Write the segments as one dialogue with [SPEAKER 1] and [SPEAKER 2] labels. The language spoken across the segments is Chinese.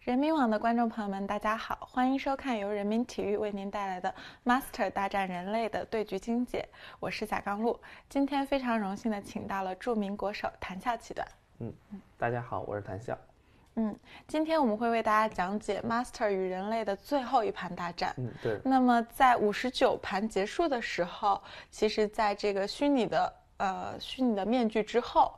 [SPEAKER 1] 人民网的观众朋友们，大家好，欢迎收看由人民体育为您带来的 Master 大战人类的对局精解，我是贾刚露。今天非常荣幸的请到了著名国手谭笑棋段。
[SPEAKER 2] 嗯，大家好，我是谭笑。
[SPEAKER 1] 嗯，今天我们会为大家讲解 Master 与人类的最后一盘大战。嗯，对。那么在五十九盘结束的时候，其实，在这个虚拟的呃虚拟的面具之后，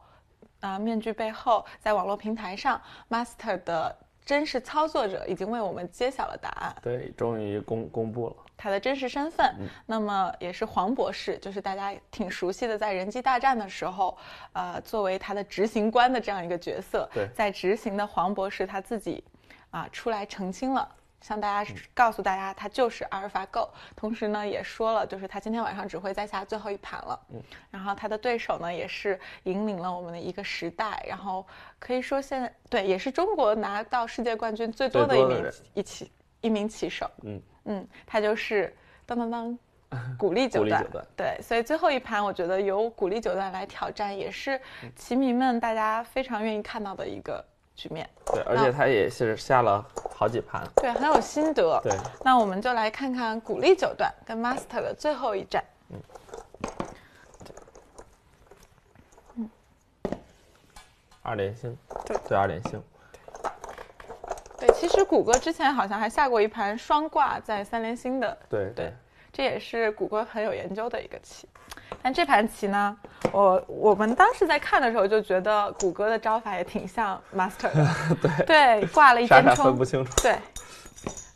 [SPEAKER 1] 啊，面具背后，在网络平台上，Master 的。真实操作者已经为我们揭晓了答案。
[SPEAKER 2] 对，终于公公布了
[SPEAKER 1] 他的真实身份。那么也是黄博士，就是大家挺熟悉的，在人机大战的时候，呃，作为他的执行官的这样一个角色。对，在执行的黄博士他自己，啊，出来澄清了。向大家告诉大家，他就是阿尔法狗。同时呢，也说了，就是他今天晚上只会在下最后一盘了。嗯。然后他的对手呢，也是引领了我们的一个时代。然后可以说，现在对，也是中国拿到世界冠军最多的一名一起一名棋手。嗯嗯，他就是当当当，鼓励九段。对，所以最后一盘，我觉得由鼓励九段来挑战，也是棋迷们大家非常愿意看到的一个。局面
[SPEAKER 2] 对，而且他也是下了好几盘，
[SPEAKER 1] 对，很有心得。对，那我们就来看看鼓励九段跟 Master 的最后一战。嗯，
[SPEAKER 2] 嗯，二连星，对，二连星。
[SPEAKER 1] 对，其实谷歌之前好像还下过一盘双挂在三连星的，对对，这也是谷歌很有研究的一个棋。但这盘棋呢？我我们当时在看的时候就觉得谷歌的招法也挺像 master，对对，挂了一间冲，分不清楚，对，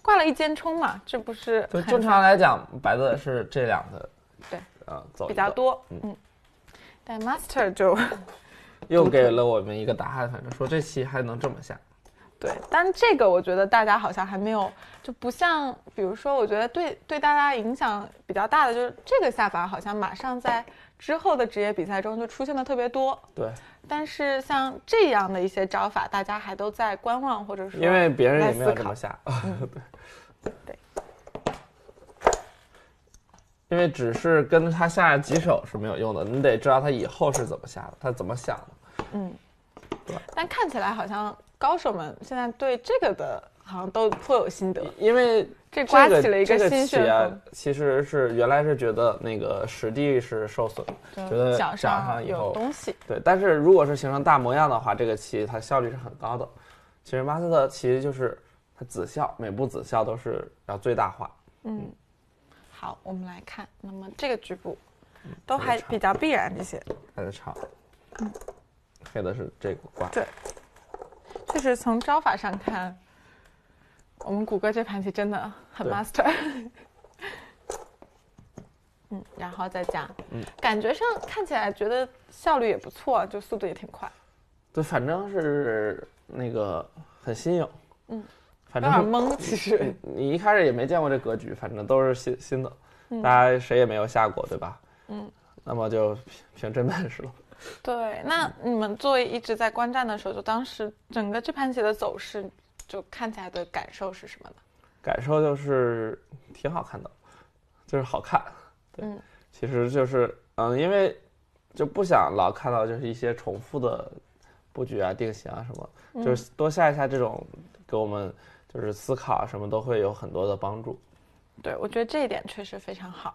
[SPEAKER 1] 挂了一间冲嘛，这不是正常
[SPEAKER 2] 来讲白的是这两个，对，啊，走比较多，嗯，
[SPEAKER 1] 但 master 就
[SPEAKER 2] 又给了我们一个答案，反正说这棋还能这么下，对，
[SPEAKER 1] 但这个我觉得大家好像还没有就不像，比如说我觉得对对大家影响比较大的就是这个下法好像马上在。之后的职业比赛中就出现的特别多，对。但是像这样的一些招法，大家还都在观望，或者说因为别人也没有怎么下，
[SPEAKER 2] 对对。因为只是跟他下几手是没有用的，你得知道他以后是怎么下的，他怎么想的。
[SPEAKER 1] 嗯，对。但看起来好像高手们现在对这个的，好像都颇有心得。因为。这刮起了一个新血。
[SPEAKER 2] 其实是原来是觉得那个实地是受损，觉得脚上以后，对。但是如果是形成大模样的话，这个棋它效率是很高的。其实马斯的棋就是它子效，每步子效都是要最大化。
[SPEAKER 1] 嗯，好，我们来看，那么这个局部都还比较必然这些。还是吵。嗯，
[SPEAKER 2] 黑的是这个挂。对，
[SPEAKER 1] 确实从招法上看。我们谷歌这盘棋真的很 master，嗯，然后再讲，感觉上看起来觉得效率也不错，就速度也挺快。
[SPEAKER 2] 对，反正是那个很新颖。嗯，反正有点懵，其实你一开始也没见过这格局，反正都是新新的，大家谁也没有下过，对吧？嗯，那么就凭真本事了。
[SPEAKER 1] 对，那你们作为一直在观战的时候，就当时整个这盘棋的走势。就看起来的感受是什么呢？
[SPEAKER 2] 感受就是挺好看的，就是好看。对，其实就是嗯，因为就不想老看到就是一些重复的布局啊、定型啊什么，就是多下一下这种，给我们就是思考什么都会有很多的帮助。对，
[SPEAKER 1] 我觉得这一点确实非常好。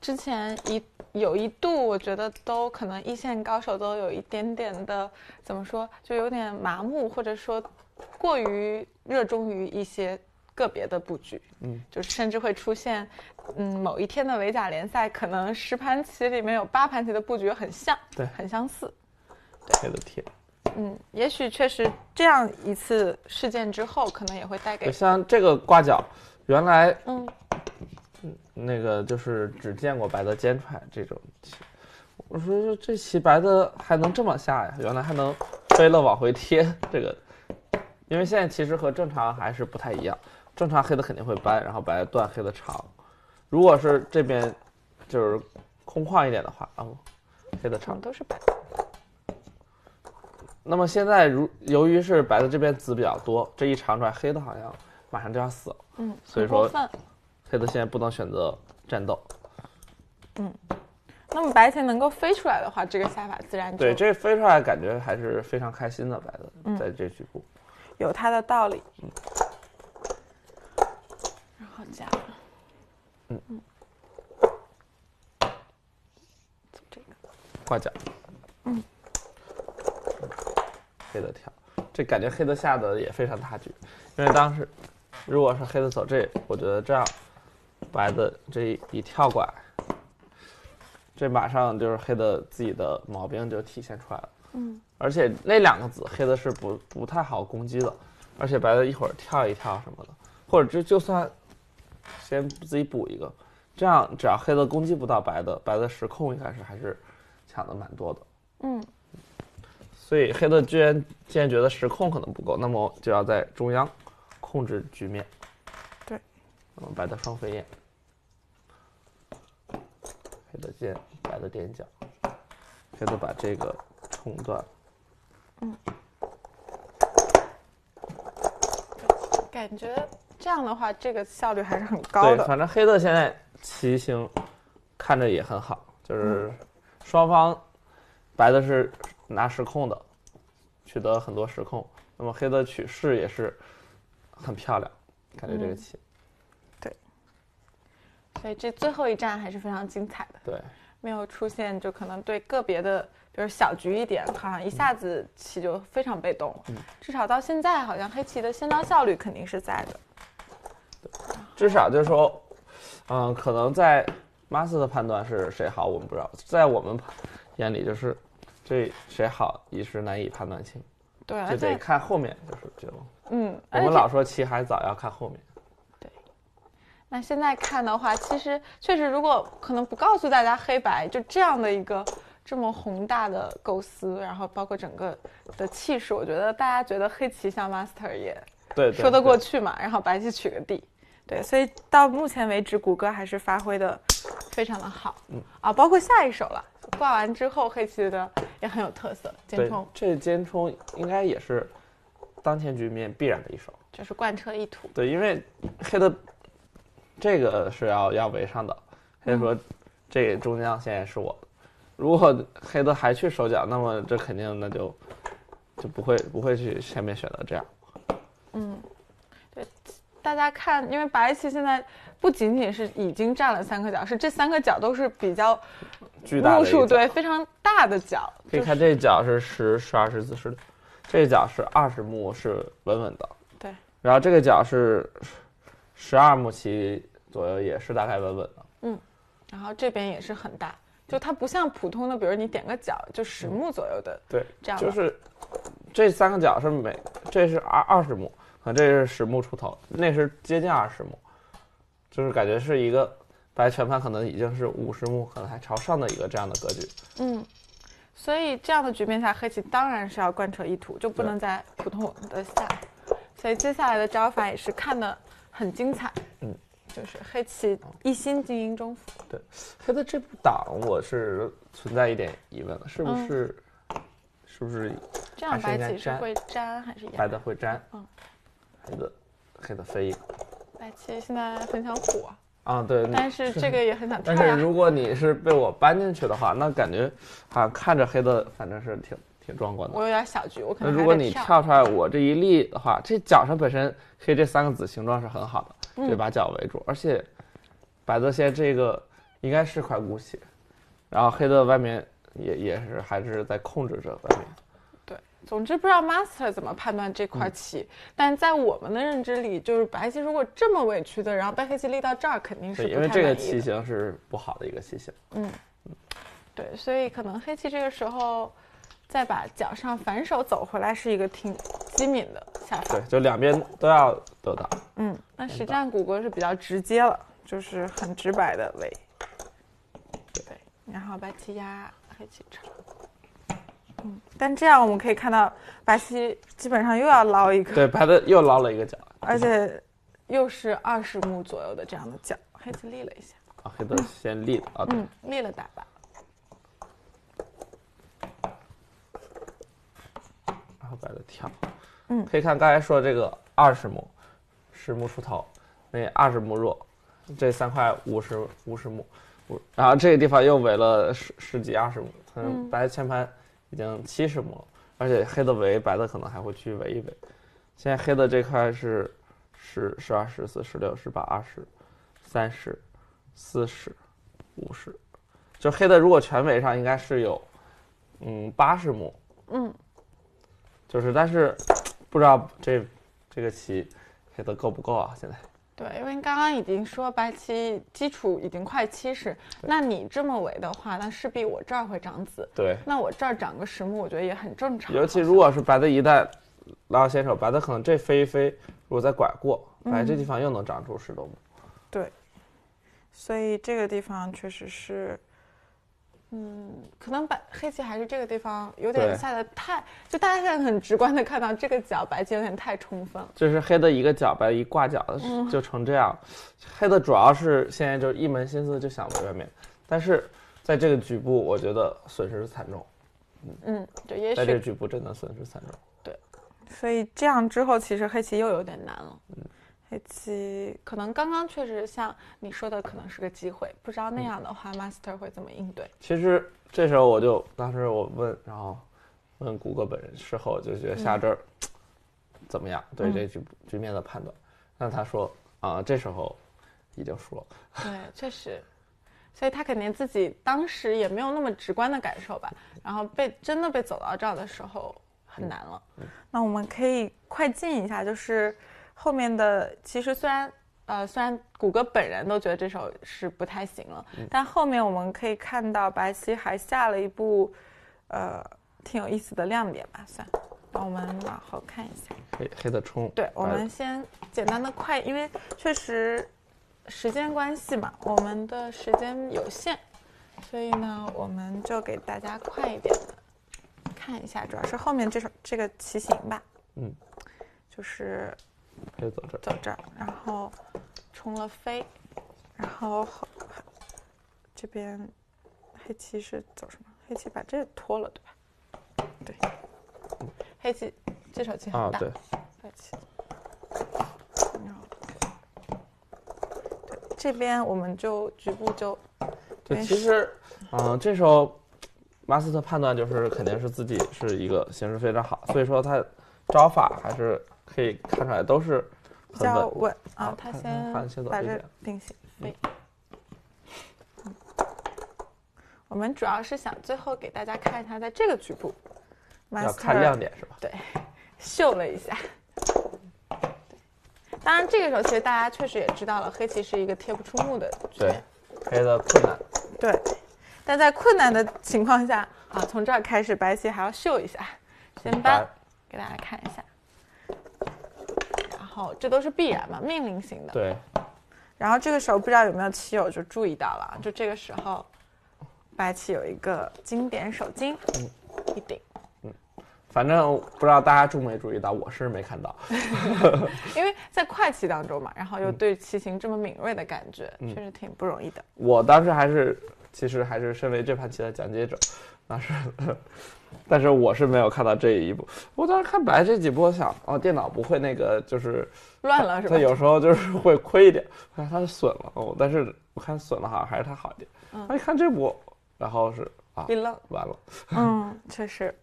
[SPEAKER 1] 之前一有一度，我觉得都可能一线高手都有一点点的怎么说，就有点麻木，或者说。过于热衷于一些个别的布局，嗯，就是甚至会出现，嗯，某一天的围甲联赛，可能十盘棋里面有八盘棋的布局很像，对，很相似。我的天！嗯，也许确实这样一次事件之后，可能也会带给像
[SPEAKER 2] 这个挂角，原来，嗯，嗯，那个就是只见过白的尖踹这种棋，我说这棋白的还能这么下呀？原来还能飞了往回贴这个。因为现在其实和正常还是不太一样，正常黑的肯定会掰，然后白断黑的长。如果是这边就是空旷一点的话，啊，黑的长都是白。那么现在如由于是白的这边子比较多，这一长出来黑的好像马上就要死了，
[SPEAKER 1] 嗯，所以说
[SPEAKER 2] 黑的现在不能选择战斗。
[SPEAKER 1] 嗯，那么白天能够飞出来的话，这个下法自然就对这
[SPEAKER 2] 飞出来感觉还是非常开心的，白的在这局部。
[SPEAKER 1] 有它的道理。然后加，
[SPEAKER 2] 嗯，走这个，挂角。嗯，黑的跳，这感觉黑的下的也非常大局，因为当时如果是黑的走这，我觉得这样，白的这一跳过来，这马上就是黑的自己的毛病就体现出来了。嗯，而且那两个子黑的是不不太好攻击的，而且白的一会儿跳一跳什么的，或者就就算，先自己补一个，这样只要黑的攻击不到白的，白的时控应该是还是抢的蛮多的。嗯，所以黑的居然既然觉得时控可能不够，那么就要在中央控制局面。对，那么白的双飞燕，黑的尖，白的垫脚，黑的把这个。中断。
[SPEAKER 1] 嗯，感觉这样的话，这个效率还是很高的。对，反
[SPEAKER 2] 正黑的现在棋形看着也很好，就是双方白的是拿实控的，取得很多实控。那么黑的取势也是很漂亮，感觉这个棋。
[SPEAKER 1] 对。所以这最后一站还是非常精彩的。对。没有出现，就可能对个别的，就是小局一点，好像一下子棋就非常被动了。至少到现在，好像黑棋的先到效率肯定是在的。
[SPEAKER 2] 至少就是说，嗯，可能在马斯的判断是谁好，我们不知道。在我们眼里，就是这谁好一时难以判断清，对，就得看后面，就是就
[SPEAKER 1] 嗯，我们老
[SPEAKER 2] 说棋还早，要看后面。
[SPEAKER 1] 那现在看的话，其实确实，如果可能不告诉大家黑白，就这样的一个这么宏大的构思，然后包括整个的气势，我觉得大家觉得黑棋像 master 也说得过去嘛。然后白棋取个地，对，所以到目前为止，谷歌还是发挥的非常的好。嗯啊，包括下一手了，挂完之后黑棋的也很有特色，尖冲。
[SPEAKER 2] 这尖冲应该也是当前局面必然的一手，
[SPEAKER 1] 就是贯彻意图。
[SPEAKER 2] 对，因为黑的。这个是要要围上的，黑以说，这个中将现在是我的。如果黑子还去守角，那么这肯定那就就不会不会去前面选择这样。
[SPEAKER 1] 嗯，对，大家看，因为白棋现在不仅仅是已经占了三个角，是这三个角都是比较
[SPEAKER 2] 巨大的，对，
[SPEAKER 1] 非常大的角。可以看
[SPEAKER 2] 这角是十十二十四十六，这角是二十目是稳稳的。对，然后这个角是十二目棋。左右也是大概稳稳的，
[SPEAKER 1] 嗯，然后这边也是很大，就它不像普通的，比如你点个角就十目左右的，
[SPEAKER 2] 对，这样就是这三个角是每这是二二十目，可能这是十目出头，那是接近二十目，就是感觉是一个白全盘可能已经是五十目可能还朝上的一个这样的格局，
[SPEAKER 1] 嗯，所以这样的局面下黑棋当然是要贯彻意图，就不能在普通的下，所以接下来的招法也是看的很精彩，嗯。就是黑棋一心经营中府。对，黑的这步
[SPEAKER 2] 挡，我是存在一点疑问了，是不是？是不是
[SPEAKER 1] 这样？白棋是会粘还是？白的
[SPEAKER 2] 会粘。嗯。黑的，黑的飞
[SPEAKER 1] 白棋现在很想火。
[SPEAKER 2] 啊，对。但是这个也很想跳。但是如果你是被我搬进去的话，那感觉啊，看着黑的反正是挺挺壮观的。我
[SPEAKER 1] 有点小局，我可能。如果你跳
[SPEAKER 2] 出来我这一粒的话，这脚上本身黑这三个子形状是很好的。对，把角围住，而且，白泽先这个应该是块骨血，然后黑的外面也也是还是在控制着外面。
[SPEAKER 1] 对，总之不知道 Master 怎么判断这块棋，但在我们的认知里，就是白棋如果这么委屈的，然后白黑棋立到这儿肯定是因为这个棋
[SPEAKER 2] 形是不好的一个棋形。
[SPEAKER 1] 嗯嗯，对，所以可能黑棋这个时候再把脚上反手走回来是一个挺。机敏的下法，
[SPEAKER 2] 对，就两边都要得到。
[SPEAKER 1] 嗯，那实战谷歌是比较直接了，就是很直白的围。对，然后白棋压，黑棋长。嗯，但这样我们可以看到，白棋基本上又要捞一个。对，白的
[SPEAKER 2] 又捞了一个角。而且，
[SPEAKER 1] 又是二十目左右的这样的角，黑子立了一下。
[SPEAKER 2] 啊，黑子先立的啊，对，立了打吧。然后白的跳。可以看刚才说的这个二十亩，十亩出头，那二十亩弱，这三块五十五十亩，五然后这个地方又围了十十几二十亩，能白前盘已经七十亩，而且黑的围，白的可能还会去围一围。现在黑的这块是十十二十四十六十八二十三十四十五十，就黑的如果全围上应该是有嗯八十亩，嗯，就是但是。不知道这这个棋黑的够不够啊？现在，
[SPEAKER 1] 对，因为刚刚已经说白棋基础已经快七十，那你这么围的话，那势必我这儿会长子。对，那我这儿长个十目，我觉得也很正常。尤
[SPEAKER 2] 其如果是白的一代老先手，白的可能这飞一飞，如果再拐过，白这地方又能长出十多目。
[SPEAKER 1] 对，所以这个地方确实是。嗯，可能白黑棋还是这个地方有点下的太，就大家现在很直观的看到这个角白棋有点太充分了，
[SPEAKER 2] 就是黑的一个角白一挂角就成这样，黑的主要是现在就是一门心思就想在外面，但是在这个局部我觉得损失惨重，
[SPEAKER 1] 嗯，对，也许在这局
[SPEAKER 2] 部真的损失惨重，
[SPEAKER 1] 对，所以这样之后其实黑棋又有点难了，嗯。这期可能刚刚确实像你说的，可能是个机会。不知道那样的话，Master 会怎么应对？
[SPEAKER 2] 其实这时候我就当时我问，然后问谷歌本人，事后就觉得下这儿怎么样？对这局局面的判断，那他说啊，这时候已经输了。
[SPEAKER 1] 对，确实，所以他肯定自己当时也没有那么直观的感受吧。然后被真的被走到这儿的时候，很难了。那我们可以快进一下，就是。后面的其实虽然，呃，虽然谷歌本人都觉得这首是不太行了，但后面我们可以看到白棋还下了一步，呃，挺有意思的亮点吧？算，我们往后看一下。
[SPEAKER 2] 黑黑的冲。对，我们
[SPEAKER 1] 先简单的快，因为确实时间关系嘛，我们的时间有限，所以呢，我们就给大家快一点看一下，主要是后面这首这个棋形吧。嗯，就是。
[SPEAKER 2] 可以走这儿，走这
[SPEAKER 1] 儿，然后冲了飞，然后这边黑棋是走什么？黑棋把这拖了，对吧？对，黑棋这手棋很大，白棋。对这边我们就局部就对，其实
[SPEAKER 2] 嗯这时候马斯特判断就是肯定是自己是一个形势非常好，所以说他招法还是。可以看出来都是比较稳啊！他先把这定型，
[SPEAKER 1] 对。我们主要是想最后给大家看一下，在这个局部，要看亮点是吧？对，秀了一下。当然，这个时候其实大家确实也知道了，黑棋是一个贴不出目的，
[SPEAKER 2] 对，黑的困难。
[SPEAKER 1] 对，但在困难的情况下，啊，从这儿开始，白棋还要秀一下，先搬，给大家看一下。然后这都是必然嘛，命令型的。对。然后这个时候不知道有没有棋友就注意到了，就这个时候，白棋有一个经典手筋，嗯，一顶，
[SPEAKER 2] 嗯，反正不知道大家注没注意到，我是没看到，
[SPEAKER 1] 因为在快棋当中嘛，然后又对棋形这么敏锐的感觉，确实挺不容易的。
[SPEAKER 2] 我当时还是，其实还是身为这盘棋的讲解者。但是，但是我是没有看到这一步。我当时看白这几波，想哦，电脑不会那个就是乱了是吧？它有时候就是会亏一点，它他损了哦。但是我看损了好像还是它好一点。那你看这波，然后是啊，完了，
[SPEAKER 1] 完了。嗯，确实，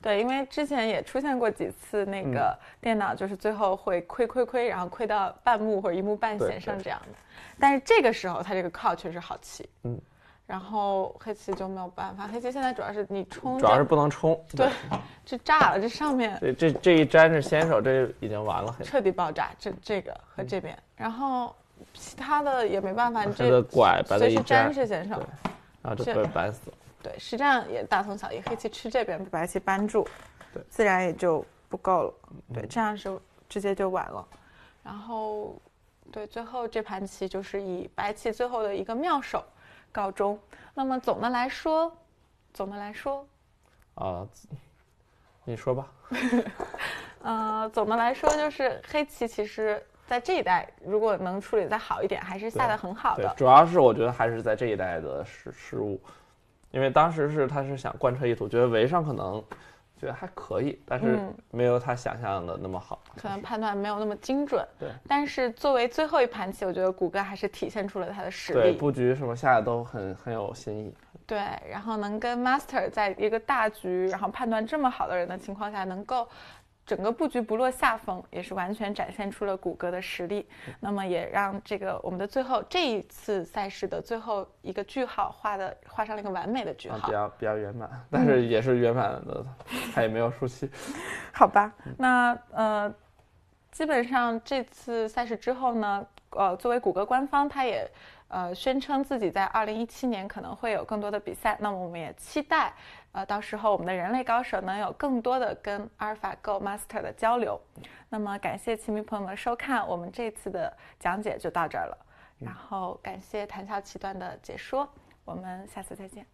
[SPEAKER 1] 对，因为之前也出现过几次那个电脑就是最后会亏亏亏，然后亏到半目或者一目半险上这样的。但是这个时候他这个靠确实好骑，嗯。然后黑棋就没有办法，黑棋现在主要是你冲，主要是不
[SPEAKER 2] 能冲，对，
[SPEAKER 1] 这炸了，这上面，对，
[SPEAKER 2] 这这一粘是先手，这已经完了，彻
[SPEAKER 1] 底爆炸，这这个和这边，然后其他的也没办法，这个拐白了一粘是先手，然后这白死，对，实战也大同小异，黑棋吃这边被白棋扳住，对，自然也就不够了，对，这样是直接就完了，然后对，最后这盘棋就是以白棋最后的一个妙手。告终。那么总的来说，总的来说，
[SPEAKER 2] 啊，你说吧。
[SPEAKER 1] 呃，总的来说就是黑棋其实，在这一代如果能处理再好一点，还是下的很好的。
[SPEAKER 2] 主要是我觉得还是在这一代的失失误，因为当时是他是想贯彻意图，觉得围上可能。觉得还可以，但是没有他想象的那么好，
[SPEAKER 1] 可能判断没有那么精准。对，但是作为最后一盘棋，我觉得谷歌还是体现出了他的实力，布
[SPEAKER 2] 局什么下的都很很有新意。
[SPEAKER 1] 对，然后能跟 Master 在一个大局，然后判断这么好的人的情况下，能够。整个布局不落下风，也是完全展现出了谷歌的实力。那么，也让这个我们的最后这一次赛事的最后一个句号画的画上了一个完美的句号，比
[SPEAKER 2] 较比较圆满，但是也是圆满的，他也没有输气。
[SPEAKER 1] 好吧，那呃，基本上这次赛事之后呢，呃，作为谷歌官方，他也呃宣称自己在二零一七年可能会有更多的比赛。那么，我们也期待。呃，到时候我们的人类高手能有更多的跟阿尔法狗 master 的交流。那么，感谢棋迷朋友们收看，我们这次的讲解就到这儿了。然后，感谢谈笑棋段的解说，我们下次再见。